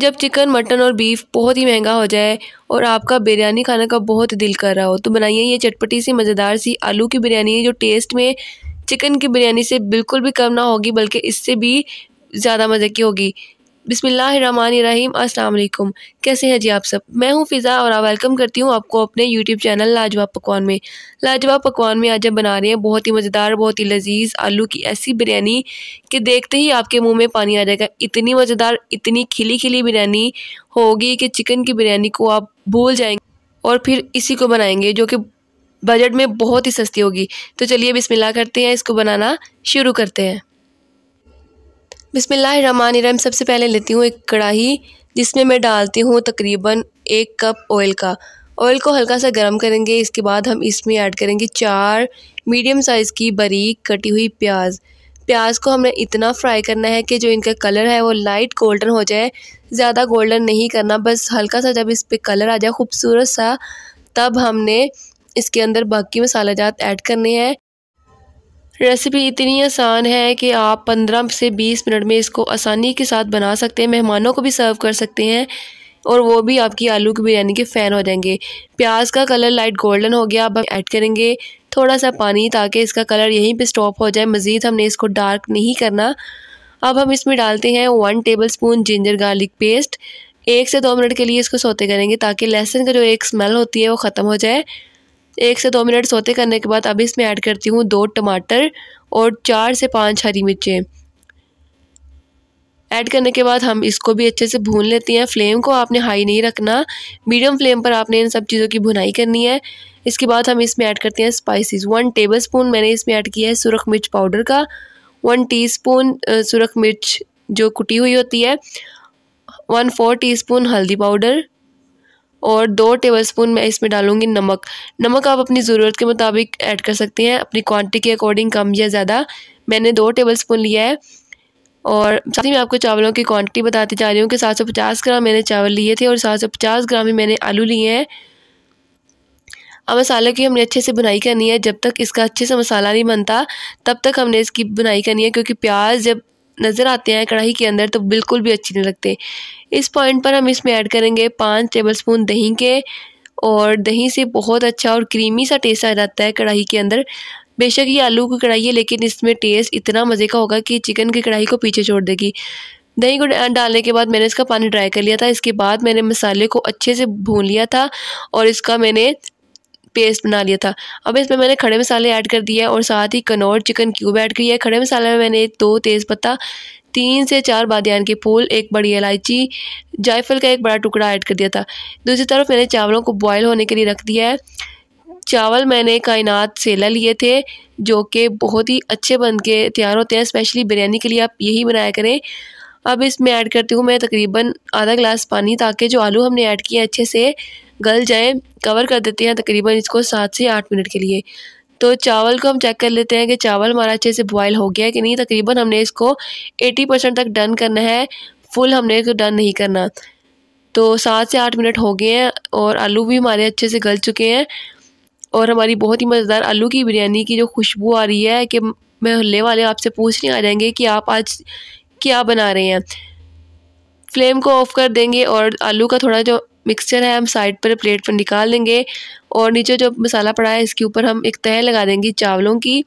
जब chicken mutton और beef बहुत ही महंगा हो जाए और आपका बिरयानी खाने का बहुत दिल कर रहा हो तो बनाइए ये चटपटी सी मज़ेदार सी आलू की बिरयानी है जो टेस्ट में चिकन की बिरयानी से बिल्कुल भी कम ना होगी बल्कि इससे भी ज़्यादा मज़े की होगी बिसमीम अल्लाम कैसे हैं जी आप सब मैं हूं फ़िज़ा और वेलकम करती हूं आपको अपने यूट्यूब चैनल लाजवाब पकवान में लाजवाब पकवान में आज हम बना रहे हैं बहुत ही मज़ेदार बहुत ही लजीज आलू की ऐसी बिरयानी कि देखते ही आपके मुंह में पानी आ जाएगा इतनी मज़ेदार इतनी खिली खिली बिरयानी होगी कि चिकन की बिरयानी को आप भूल जाएंगे और फिर इसी को बनाएंगे जो कि बजट में बहुत ही सस्ती होगी तो चलिए बिस्मिल्लाह करते हैं इसको बनाना शुरू करते हैं बिसमीम सबसे पहले लेती हूँ एक कढ़ाई जिसमें मैं डालती हूँ तकरीबन एक कप ऑयल का ऑयल को हल्का सा गर्म करेंगे इसके बाद हम इसमें ऐड करेंगे चार मीडियम साइज़ की बारीक कटी हुई प्याज प्याज को हमने इतना फ्राई करना है कि जो इनका कलर है वो लाइट गोल्डन हो जाए ज़्यादा गोल्डन नहीं करना बस हल्का सा जब इस पर कलर आ जाए खूबसूरत सा तब हमने इसके अंदर बाकी मसाला जात ऐड करने हैं रेसिपी इतनी आसान है कि आप पंद्रह से बीस मिनट में इसको आसानी के साथ बना सकते हैं मेहमानों को भी सर्व कर सकते हैं और वो भी आपकी आलू की बिरयानी के फ़ैन हो जाएंगे प्याज का कलर लाइट गोल्डन हो गया अब हम ऐड करेंगे थोड़ा सा पानी ताकि इसका कलर यहीं पे स्टॉप हो जाए मज़ीद हमने इसको डार्क नहीं करना अब हम इसमें डालते हैं one tablespoon ginger garlic paste एक से दो मिनट के लिए इसको सोते करेंगे ताकि लहसुन का जो एक स्मेल होती है वो ख़त्म हो जाए एक से दो मिनट सोते करने के बाद अब इसमें ऐड करती हूँ दो टमाटर और चार से पाँच हरी मिर्चें ऐड करने के बाद हम इसको भी अच्छे से भून लेते हैं फ्लेम को आपने हाई नहीं रखना मीडियम फ्लेम पर आपने इन सब चीज़ों की भुनाई करनी है इसके बाद हम इसमें ऐड करते हैं स्पाइसेस वन टेबलस्पून मैंने इसमें ऐड किया है सुरख मिर्च पाउडर का वन टीस्पून सुरख मिर्च जो कुटी हुई होती है वन फोर टीस्पून हल्दी पाउडर और दो टेबलस्पून मैं इसमें डालूँगी नमक नमक आप अपनी ज़रूरत के मुताबिक ऐड कर सकते हैं अपनी क्वांटिटी के अकॉर्डिंग कम या ज़्यादा मैंने दो टेबलस्पून लिया है और साथ ही मैं आपको चावलों की क्वांटिटी बताती जा रही हूँ कि 750 ग्राम मैंने चावल लिए थे और 750 ग्राम ही मैंने आलू लिए हैं अब मसाले की हमने अच्छे से बुनाई करनी है जब तक इसका अच्छे से मसाला नहीं बनता तब तक हमने इसकी बुनाई करनी है क्योंकि प्याज जब नज़र आते हैं कढ़ाई के अंदर तो बिल्कुल भी अच्छे नहीं लगते इस पॉइंट पर हम इसमें ऐड करेंगे पाँच टेबल स्पून दही के और दही से बहुत अच्छा और क्रीमी सा टेस्ट आ जाता है कढ़ाई के अंदर बेशक ये आलू की कढ़ाई है लेकिन इसमें टेस्ट इतना मज़े का होगा कि चिकन की कढ़ाई को पीछे छोड़ देगी दही को डालने के बाद मैंने इसका पानी ड्राई कर लिया था इसके बाद मैंने मसाले को अच्छे से भून लिया था और इसका मैंने पेस्ट बना लिया था अब इसमें मैंने खड़े मसाले ऐड कर दिया और साथ ही कनौर चिकन क्यूब ऐड किया है खड़े मसाले में मैंने दो तेज़ पत्ता तीन से चार बादियान के फूल एक बड़ी इलायची जायफल का एक बड़ा टुकड़ा ऐड कर दिया था दूसरी तरफ मैंने चावलों को बॉयल होने के लिए रख दिया है चावल मैंने कायनात सेला लिए थे जो कि बहुत ही अच्छे बन के तैयार होते हैं स्पेशली बिरयानी के लिए आप यही बनाया करें अब इसमें ऐड करती हूँ मैं तकरीबन आधा गिलास पानी ताकि जो आलू हमने ऐड किए अच्छे से गल जाए कवर कर देते हैं तकरीबन इसको सात से आठ मिनट के लिए तो चावल को हम चेक कर लेते हैं कि चावल हमारा अच्छे से बॉयल हो गया है कि नहीं तकरीबन हमने इसको 80 परसेंट तक डन करना है फुल हमने इसको डन नहीं करना तो सात से आठ मिनट हो गए हैं और आलू भी हमारे अच्छे से गल चुके हैं और हमारी बहुत ही मज़ेदार आलू की बिरयानी की जो खुशबू आ रही है कि महल्ले वाले आपसे पूछने आ जाएंगे कि आप आज क्या बना रहे हैं फ्लेम को ऑफ़ कर देंगे और आलू का थोड़ा जो मिक्सचर है हम साइड पर प्लेट पर निकाल लेंगे और नीचे जो मसाला पड़ा है इसके ऊपर हम एक तह लगा देंगे चावलों की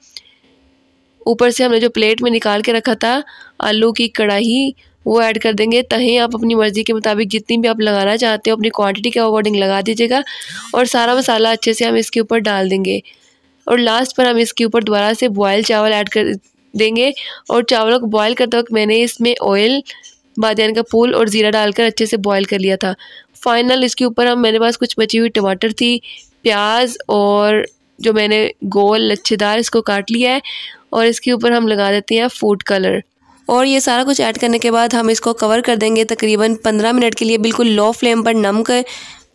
ऊपर से हमने जो प्लेट में निकाल के रखा था आलू की कढ़ाई वो ऐड कर देंगे तहें आप अपनी मर्ज़ी के मुताबिक जितनी भी आप लगाना चाहते हो अपनी क्वांटिटी के अकॉर्डिंग लगा दीजिएगा और सारा मसाला अच्छे से हम इसके ऊपर डाल देंगे और लास्ट पर हम इसके ऊपर दोबारा से बॉयल चावल ऐड कर देंगे और चावलों को बॉयल करते वक्त मैंने इसमें ऑयल बादन का फूल और ज़ीरा डालकर अच्छे से बॉयल कर लिया था फाइनल इसके ऊपर हम मेरे पास कुछ बची हुई टमाटर थी प्याज और जो मैंने गोल लच्छेदार इसको काट लिया है और इसके ऊपर हम लगा देते हैं फूड कलर और ये सारा कुछ ऐड करने के बाद हम इसको कवर कर देंगे तकरीबन पंद्रह मिनट के लिए बिल्कुल लो फ्लेम पर नम कर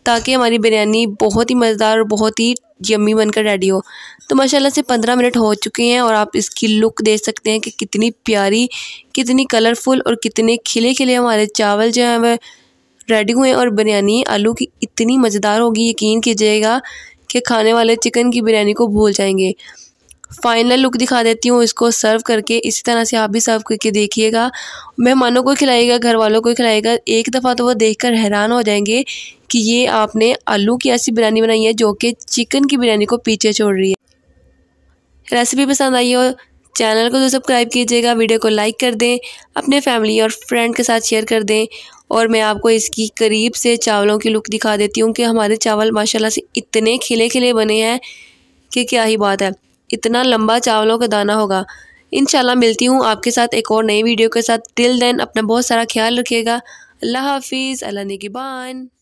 ताकि हमारी बिरयानी बहुत ही मज़ेदार और बहुत ही यम्मी बनकर रेडी हो तो माशाल्लाह से पंद्रह मिनट हो चुके हैं और आप इसकी लुक देख सकते हैं कि कितनी प्यारी कितनी कलरफुल और कितने खिले खिले हमारे चावल जो हैं वह रेडी हुए और बिरयानी आलू की इतनी मज़ेदार होगी यकीन कीजिएगा कि खाने वाले चिकन की बिरयानी को भूल जाएंगे फाइनल लुक दिखा देती हूँ इसको सर्व करके इसी तरह से आप भी सर्व करके देखिएगा मेहमानों को खिलाइएगा घर वालों को खिलाएगा एक दफ़ा तो वो देख हैरान हो जाएंगे कि ये आपने आलू की ऐसी बिरयानी बनाई है जो कि चिकन की बिरयानी को पीछे छोड़ रही है रेसिपी पसंद आई हो चैनल को तो सब्सक्राइब कीजिएगा वीडियो को लाइक कर दें अपने फैमिली और फ्रेंड के साथ शेयर कर दें और मैं आपको इसकी करीब से चावलों की लुक दिखा देती हूँ कि हमारे चावल माशाल्लाह से इतने खिले खिले बने हैं कि क्या ही बात है इतना लंबा चावलों का दाना होगा इन मिलती हूँ आपके साथ एक और नई वीडियो के साथ टिल देन अपना बहुत सारा ख्याल रखिएगा अल्लाह हाफिज़ अल्लाह नेकी